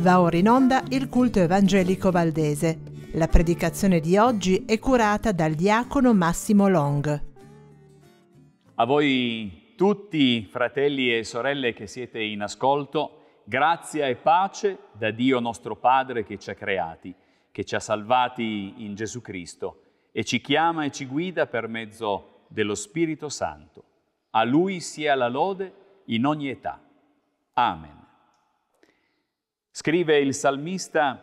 Va ora in onda il culto evangelico valdese. La predicazione di oggi è curata dal diacono Massimo Long. A voi tutti, fratelli e sorelle che siete in ascolto, grazia e pace da Dio nostro Padre che ci ha creati, che ci ha salvati in Gesù Cristo e ci chiama e ci guida per mezzo dello Spirito Santo. A Lui sia la lode in ogni età. Amen. Scrive il salmista,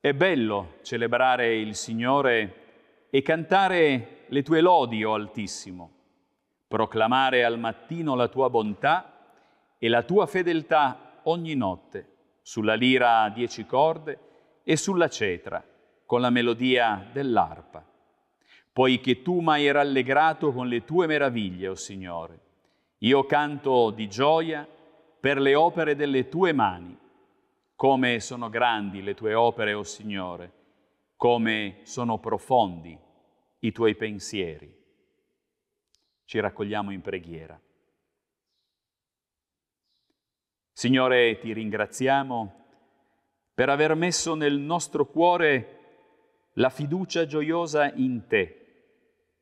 è bello celebrare il Signore e cantare le tue lodi, o oh Altissimo, proclamare al mattino la tua bontà e la tua fedeltà ogni notte, sulla lira a dieci corde e sulla cetra con la melodia dell'arpa, poiché tu m'hai rallegrato con le tue meraviglie, o oh Signore. Io canto di gioia per le opere delle tue mani. Come sono grandi le tue opere, o oh Signore, come sono profondi i tuoi pensieri. Ci raccogliamo in preghiera. Signore, ti ringraziamo per aver messo nel nostro cuore la fiducia gioiosa in te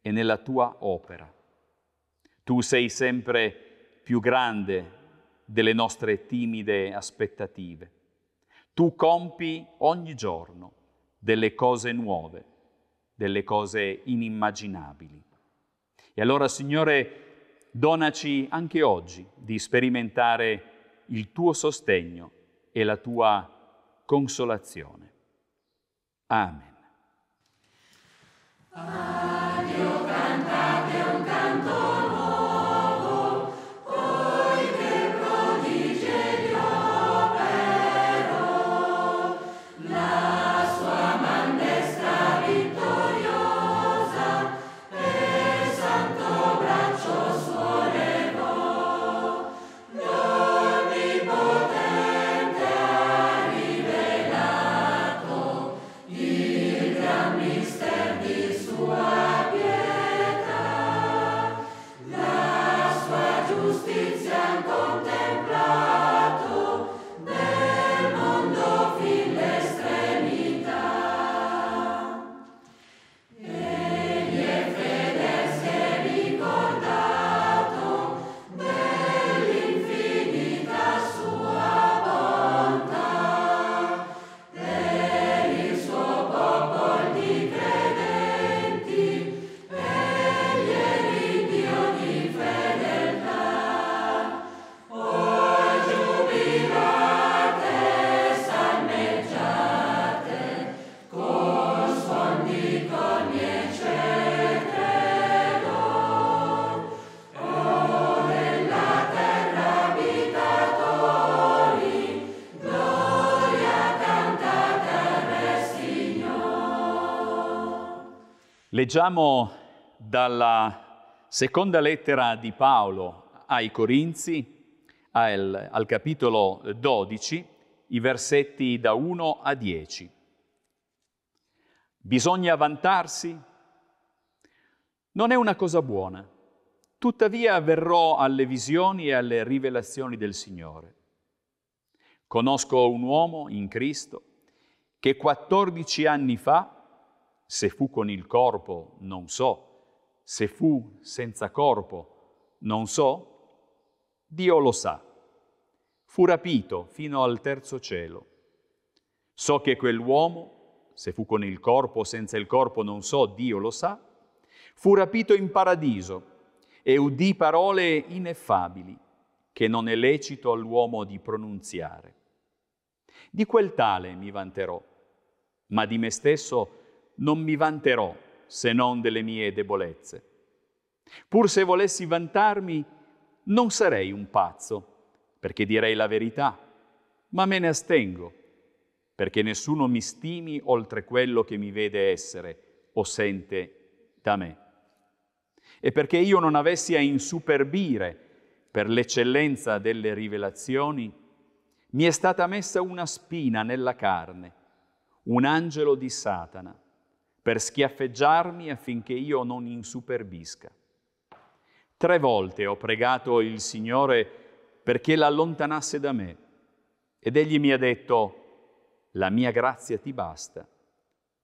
e nella tua opera. Tu sei sempre più grande delle nostre timide aspettative. Tu compi ogni giorno delle cose nuove, delle cose inimmaginabili. E allora, Signore, donaci anche oggi di sperimentare il tuo sostegno e la tua consolazione. Amen. Amen. Leggiamo dalla seconda lettera di Paolo ai Corinzi, al, al capitolo 12, i versetti da 1 a 10. Bisogna vantarsi? Non è una cosa buona. Tuttavia verrò alle visioni e alle rivelazioni del Signore. Conosco un uomo in Cristo che 14 anni fa se fu con il corpo, non so. Se fu senza corpo, non so. Dio lo sa. Fu rapito fino al terzo cielo. So che quell'uomo, se fu con il corpo o senza il corpo, non so, Dio lo sa, fu rapito in paradiso e udì parole ineffabili che non è lecito all'uomo di pronunziare. Di quel tale mi vanterò, ma di me stesso non non mi vanterò se non delle mie debolezze. Pur se volessi vantarmi, non sarei un pazzo, perché direi la verità, ma me ne astengo, perché nessuno mi stimi oltre quello che mi vede essere o sente da me. E perché io non avessi a insuperbire per l'eccellenza delle rivelazioni, mi è stata messa una spina nella carne, un angelo di Satana per schiaffeggiarmi affinché io non insuperbisca. Tre volte ho pregato il Signore perché l'allontanasse da me ed egli mi ha detto, la mia grazia ti basta,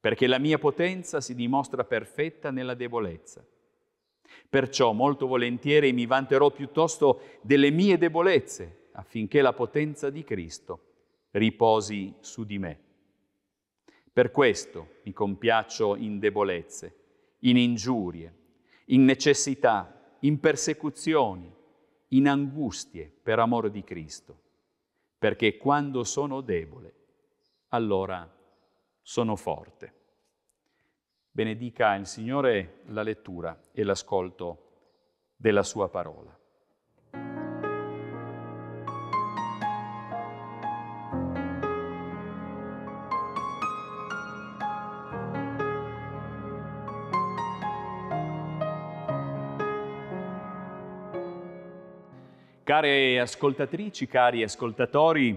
perché la mia potenza si dimostra perfetta nella debolezza. Perciò molto volentieri mi vanterò piuttosto delle mie debolezze, affinché la potenza di Cristo riposi su di me. Per questo mi compiaccio in debolezze, in ingiurie, in necessità, in persecuzioni, in angustie per amore di Cristo, perché quando sono debole, allora sono forte. Benedica il Signore la lettura e l'ascolto della sua parola. Care ascoltatrici, cari ascoltatori,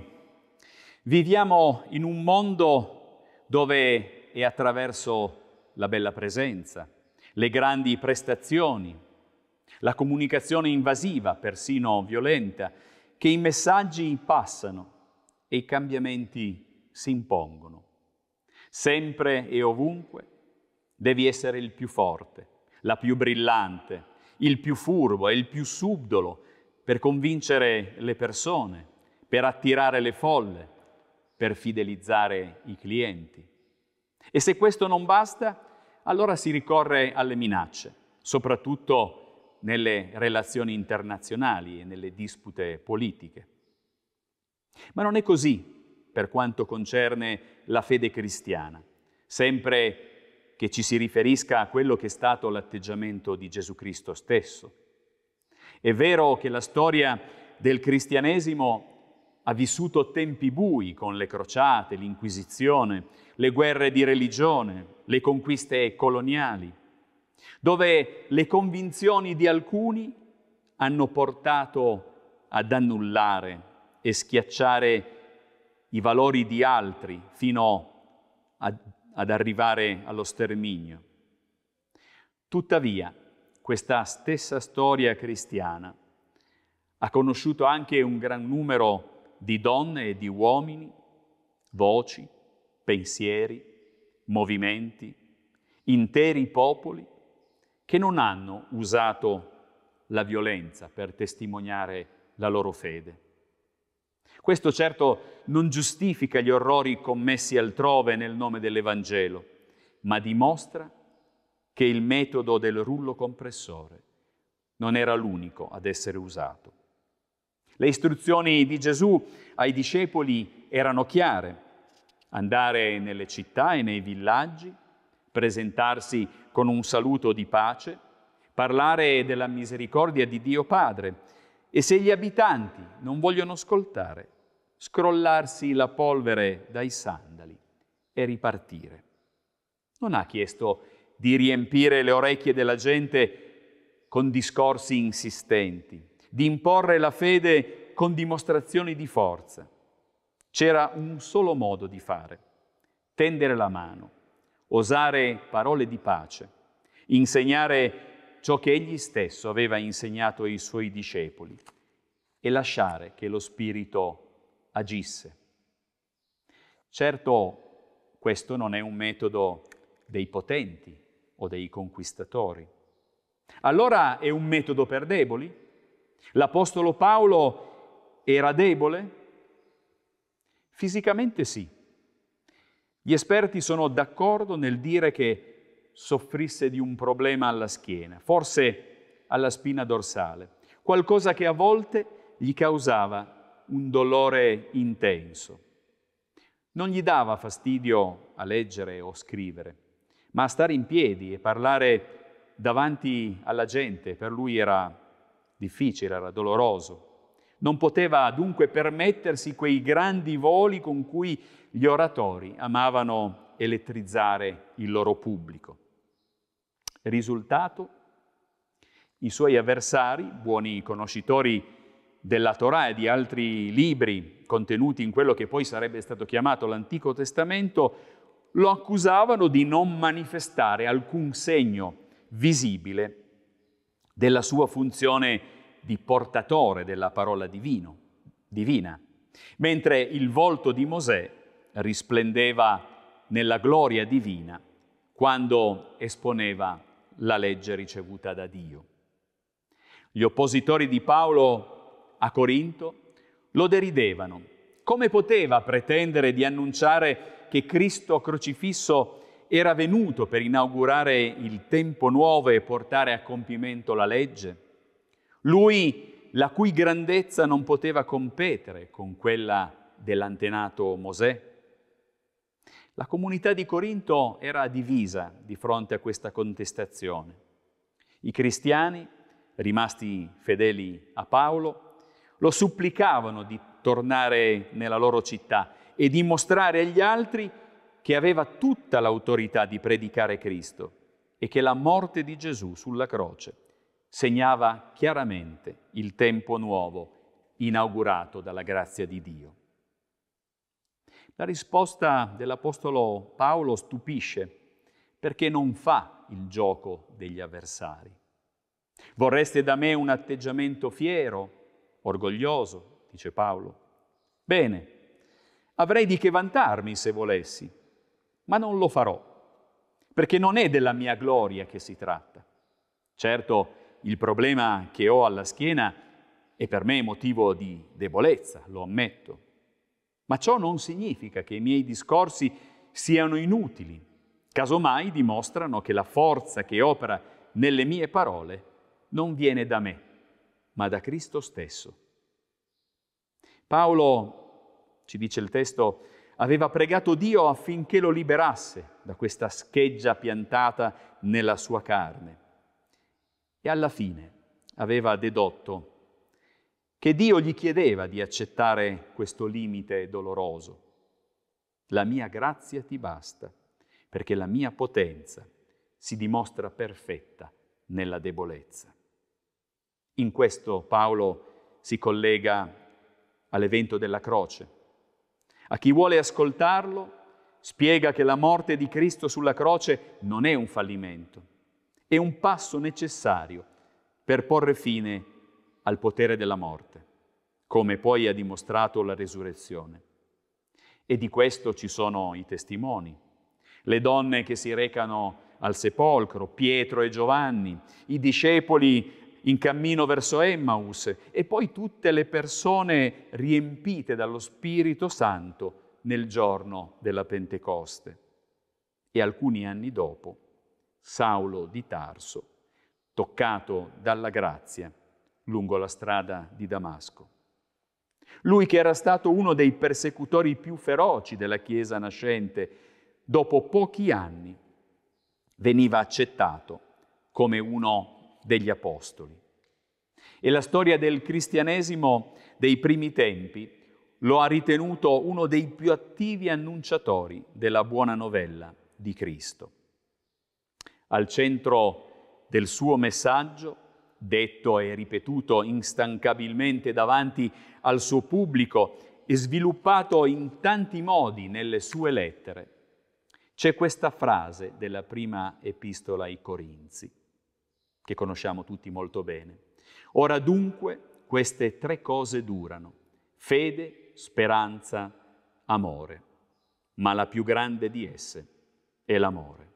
viviamo in un mondo dove è attraverso la bella presenza, le grandi prestazioni, la comunicazione invasiva, persino violenta, che i messaggi passano e i cambiamenti si impongono. Sempre e ovunque devi essere il più forte, la più brillante, il più furbo e il più subdolo, per convincere le persone, per attirare le folle, per fidelizzare i clienti. E se questo non basta, allora si ricorre alle minacce, soprattutto nelle relazioni internazionali e nelle dispute politiche. Ma non è così per quanto concerne la fede cristiana, sempre che ci si riferisca a quello che è stato l'atteggiamento di Gesù Cristo stesso. È vero che la storia del cristianesimo ha vissuto tempi bui con le crociate, l'inquisizione, le guerre di religione, le conquiste coloniali, dove le convinzioni di alcuni hanno portato ad annullare e schiacciare i valori di altri fino ad arrivare allo sterminio. Tuttavia, questa stessa storia cristiana. Ha conosciuto anche un gran numero di donne e di uomini, voci, pensieri, movimenti, interi popoli che non hanno usato la violenza per testimoniare la loro fede. Questo certo non giustifica gli orrori commessi altrove nel nome dell'Evangelo, ma dimostra che il metodo del rullo compressore non era l'unico ad essere usato. Le istruzioni di Gesù ai discepoli erano chiare, andare nelle città e nei villaggi, presentarsi con un saluto di pace, parlare della misericordia di Dio Padre e se gli abitanti non vogliono ascoltare, scrollarsi la polvere dai sandali e ripartire. Non ha chiesto di riempire le orecchie della gente con discorsi insistenti, di imporre la fede con dimostrazioni di forza. C'era un solo modo di fare, tendere la mano, osare parole di pace, insegnare ciò che egli stesso aveva insegnato ai suoi discepoli e lasciare che lo Spirito agisse. Certo, questo non è un metodo dei potenti, o dei conquistatori. Allora è un metodo per deboli? L'Apostolo Paolo era debole? Fisicamente sì. Gli esperti sono d'accordo nel dire che soffrisse di un problema alla schiena, forse alla spina dorsale, qualcosa che a volte gli causava un dolore intenso. Non gli dava fastidio a leggere o scrivere, ma stare in piedi e parlare davanti alla gente per lui era difficile, era doloroso. Non poteva dunque permettersi quei grandi voli con cui gli oratori amavano elettrizzare il loro pubblico. Risultato? I suoi avversari, buoni conoscitori della Torah e di altri libri contenuti in quello che poi sarebbe stato chiamato l'Antico Testamento, lo accusavano di non manifestare alcun segno visibile della sua funzione di portatore della parola divino, divina, mentre il volto di Mosè risplendeva nella gloria divina quando esponeva la legge ricevuta da Dio. Gli oppositori di Paolo a Corinto lo deridevano. Come poteva pretendere di annunciare che Cristo crocifisso era venuto per inaugurare il tempo nuovo e portare a compimento la legge? Lui, la cui grandezza non poteva competere con quella dell'antenato Mosè? La comunità di Corinto era divisa di fronte a questa contestazione. I cristiani, rimasti fedeli a Paolo, lo supplicavano di tornare nella loro città e dimostrare agli altri che aveva tutta l'autorità di predicare Cristo e che la morte di Gesù sulla croce segnava chiaramente il tempo nuovo inaugurato dalla grazia di Dio. La risposta dell'Apostolo Paolo stupisce perché non fa il gioco degli avversari. Vorreste da me un atteggiamento fiero, orgoglioso, dice Paolo. Bene, avrei di che vantarmi se volessi, ma non lo farò, perché non è della mia gloria che si tratta. Certo, il problema che ho alla schiena è per me motivo di debolezza, lo ammetto, ma ciò non significa che i miei discorsi siano inutili, casomai dimostrano che la forza che opera nelle mie parole non viene da me, ma da Cristo stesso. Paolo ci dice il testo, aveva pregato Dio affinché lo liberasse da questa scheggia piantata nella sua carne. E alla fine aveva dedotto che Dio gli chiedeva di accettare questo limite doloroso. La mia grazia ti basta, perché la mia potenza si dimostra perfetta nella debolezza. In questo Paolo si collega all'evento della croce, a chi vuole ascoltarlo spiega che la morte di Cristo sulla croce non è un fallimento, è un passo necessario per porre fine al potere della morte, come poi ha dimostrato la resurrezione. E di questo ci sono i testimoni, le donne che si recano al sepolcro, Pietro e Giovanni, i discepoli in cammino verso Emmaus e poi tutte le persone riempite dallo Spirito Santo nel giorno della Pentecoste. E alcuni anni dopo, Saulo di Tarso, toccato dalla grazia lungo la strada di Damasco. Lui che era stato uno dei persecutori più feroci della Chiesa nascente, dopo pochi anni veniva accettato come uno degli Apostoli. E la storia del cristianesimo dei primi tempi lo ha ritenuto uno dei più attivi annunciatori della buona novella di Cristo. Al centro del suo messaggio, detto e ripetuto instancabilmente davanti al suo pubblico e sviluppato in tanti modi nelle sue lettere, c'è questa frase della prima epistola ai Corinzi che conosciamo tutti molto bene. Ora dunque queste tre cose durano, fede, speranza, amore, ma la più grande di esse è l'amore.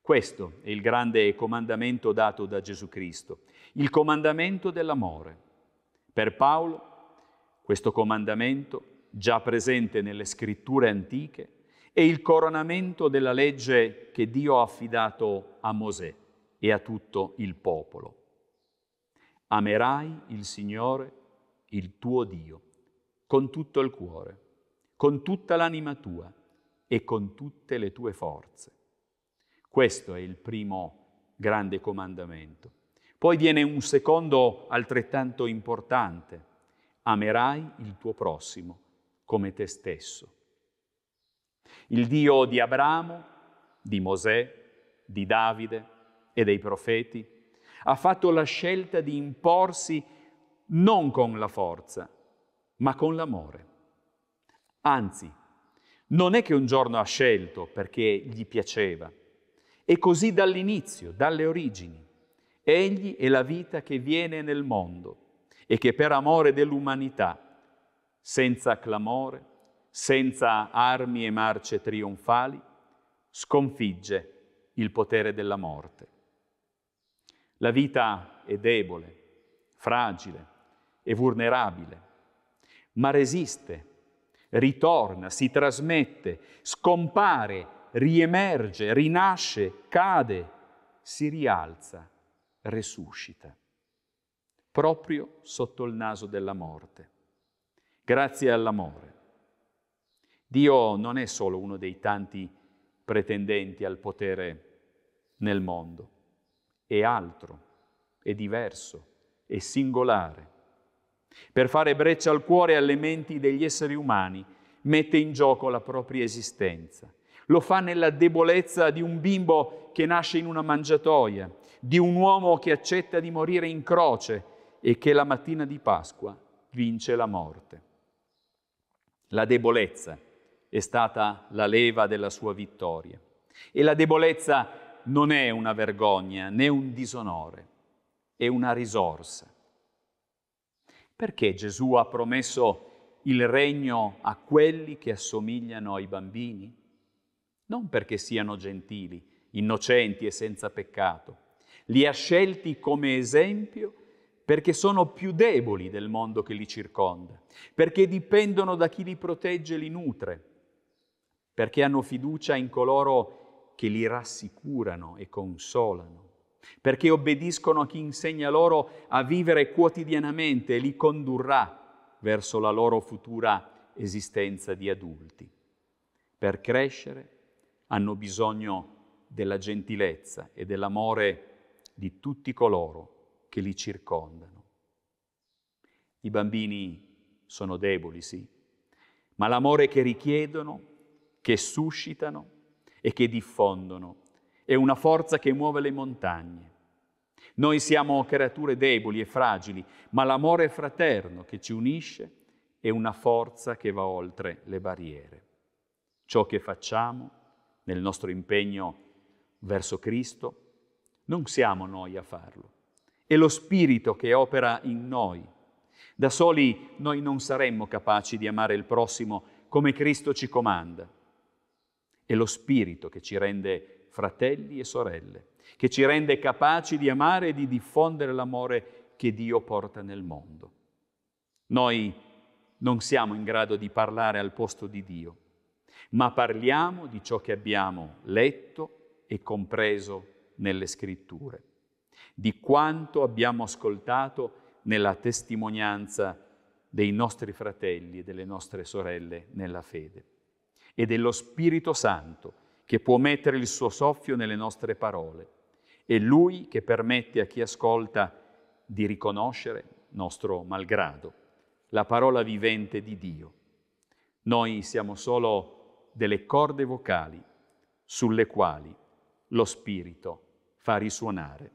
Questo è il grande comandamento dato da Gesù Cristo, il comandamento dell'amore. Per Paolo questo comandamento, già presente nelle scritture antiche, è il coronamento della legge che Dio ha affidato a Mosè e a tutto il popolo. Amerai il Signore, il tuo Dio, con tutto il cuore, con tutta l'anima tua e con tutte le tue forze. Questo è il primo grande comandamento. Poi viene un secondo altrettanto importante. Amerai il tuo prossimo come te stesso. Il Dio di Abramo, di Mosè, di Davide, e dei profeti, ha fatto la scelta di imporsi non con la forza, ma con l'amore. Anzi, non è che un giorno ha scelto perché gli piaceva, è così dall'inizio, dalle origini. Egli è la vita che viene nel mondo e che per amore dell'umanità, senza clamore, senza armi e marce trionfali, sconfigge il potere della morte. La vita è debole, fragile e vulnerabile, ma resiste, ritorna, si trasmette, scompare, riemerge, rinasce, cade, si rialza, resuscita, proprio sotto il naso della morte, grazie all'amore. Dio non è solo uno dei tanti pretendenti al potere nel mondo è altro, è diverso, è singolare. Per fare breccia al cuore e alle menti degli esseri umani, mette in gioco la propria esistenza. Lo fa nella debolezza di un bimbo che nasce in una mangiatoia, di un uomo che accetta di morire in croce e che la mattina di Pasqua vince la morte. La debolezza è stata la leva della sua vittoria e la debolezza non è una vergogna né un disonore, è una risorsa. Perché Gesù ha promesso il regno a quelli che assomigliano ai bambini? Non perché siano gentili, innocenti e senza peccato. Li ha scelti come esempio perché sono più deboli del mondo che li circonda, perché dipendono da chi li protegge e li nutre, perché hanno fiducia in coloro che che li rassicurano e consolano, perché obbediscono a chi insegna loro a vivere quotidianamente e li condurrà verso la loro futura esistenza di adulti. Per crescere hanno bisogno della gentilezza e dell'amore di tutti coloro che li circondano. I bambini sono deboli, sì, ma l'amore che richiedono, che suscitano, e che diffondono. È una forza che muove le montagne. Noi siamo creature deboli e fragili, ma l'amore fraterno che ci unisce è una forza che va oltre le barriere. Ciò che facciamo nel nostro impegno verso Cristo, non siamo noi a farlo. È lo Spirito che opera in noi. Da soli noi non saremmo capaci di amare il prossimo come Cristo ci comanda. È lo Spirito che ci rende fratelli e sorelle, che ci rende capaci di amare e di diffondere l'amore che Dio porta nel mondo. Noi non siamo in grado di parlare al posto di Dio, ma parliamo di ciò che abbiamo letto e compreso nelle scritture, di quanto abbiamo ascoltato nella testimonianza dei nostri fratelli e delle nostre sorelle nella fede e dello Spirito Santo che può mettere il suo soffio nelle nostre parole. È Lui che permette a chi ascolta di riconoscere, nostro malgrado, la parola vivente di Dio. Noi siamo solo delle corde vocali sulle quali lo Spirito fa risuonare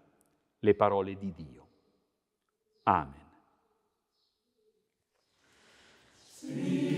le parole di Dio. Amen. Sì.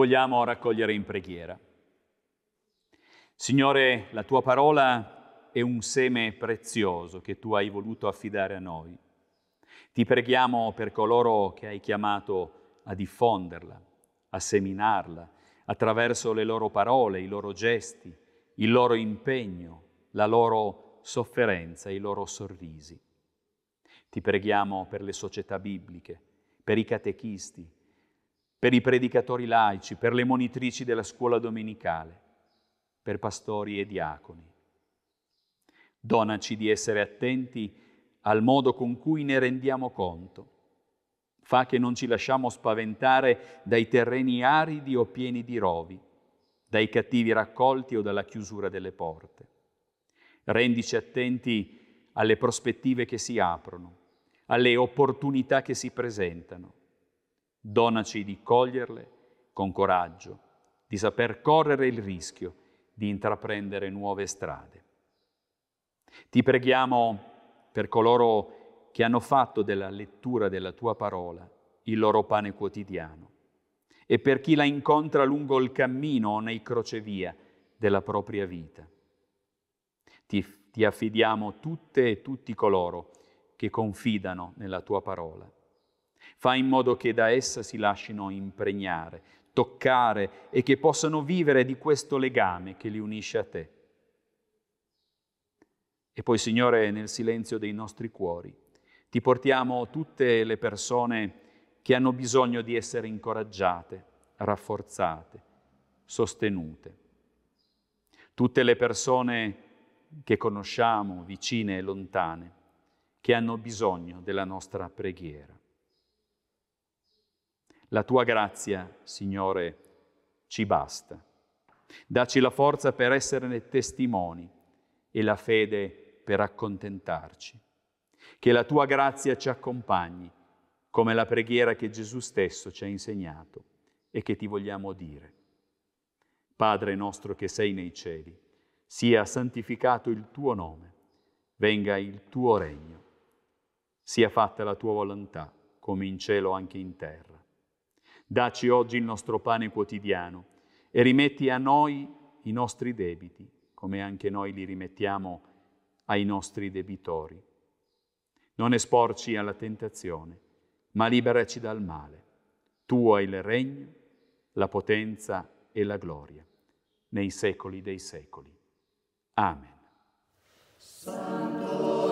vogliamo raccogliere in preghiera. Signore, la tua parola è un seme prezioso che tu hai voluto affidare a noi. Ti preghiamo per coloro che hai chiamato a diffonderla, a seminarla, attraverso le loro parole, i loro gesti, il loro impegno, la loro sofferenza, i loro sorrisi. Ti preghiamo per le società bibliche, per i catechisti, per i predicatori laici, per le monitrici della scuola domenicale, per pastori e diaconi. Donaci di essere attenti al modo con cui ne rendiamo conto. Fa che non ci lasciamo spaventare dai terreni aridi o pieni di rovi, dai cattivi raccolti o dalla chiusura delle porte. Rendici attenti alle prospettive che si aprono, alle opportunità che si presentano Donaci di coglierle con coraggio, di saper correre il rischio, di intraprendere nuove strade. Ti preghiamo per coloro che hanno fatto della lettura della tua parola il loro pane quotidiano e per chi la incontra lungo il cammino o nei crocevia della propria vita. Ti, ti affidiamo tutte e tutti coloro che confidano nella tua parola Fa in modo che da essa si lasciino impregnare, toccare e che possano vivere di questo legame che li unisce a te. E poi, Signore, nel silenzio dei nostri cuori, ti portiamo tutte le persone che hanno bisogno di essere incoraggiate, rafforzate, sostenute. Tutte le persone che conosciamo, vicine e lontane, che hanno bisogno della nostra preghiera. La tua grazia, Signore, ci basta. Daci la forza per esserne testimoni e la fede per accontentarci. Che la tua grazia ci accompagni, come la preghiera che Gesù stesso ci ha insegnato e che ti vogliamo dire. Padre nostro che sei nei cieli, sia santificato il tuo nome, venga il tuo regno, sia fatta la tua volontà, come in cielo anche in terra. Daci oggi il nostro pane quotidiano e rimetti a noi i nostri debiti, come anche noi li rimettiamo ai nostri debitori. Non esporci alla tentazione, ma liberaci dal male. Tuo è il regno, la potenza e la gloria, nei secoli dei secoli. Amen. Santo.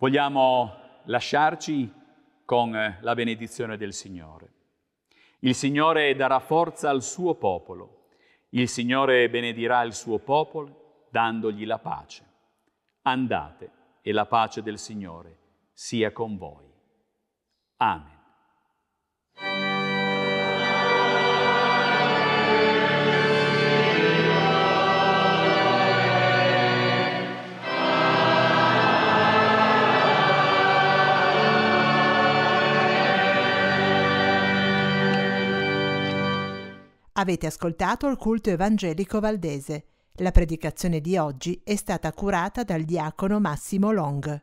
Vogliamo lasciarci con eh, la benedizione del Signore. Il Signore darà forza al suo popolo. Il Signore benedirà il suo popolo dandogli la pace. Andate e la pace del Signore sia con voi. Amen. Avete ascoltato il culto evangelico valdese. La predicazione di oggi è stata curata dal diacono Massimo Long.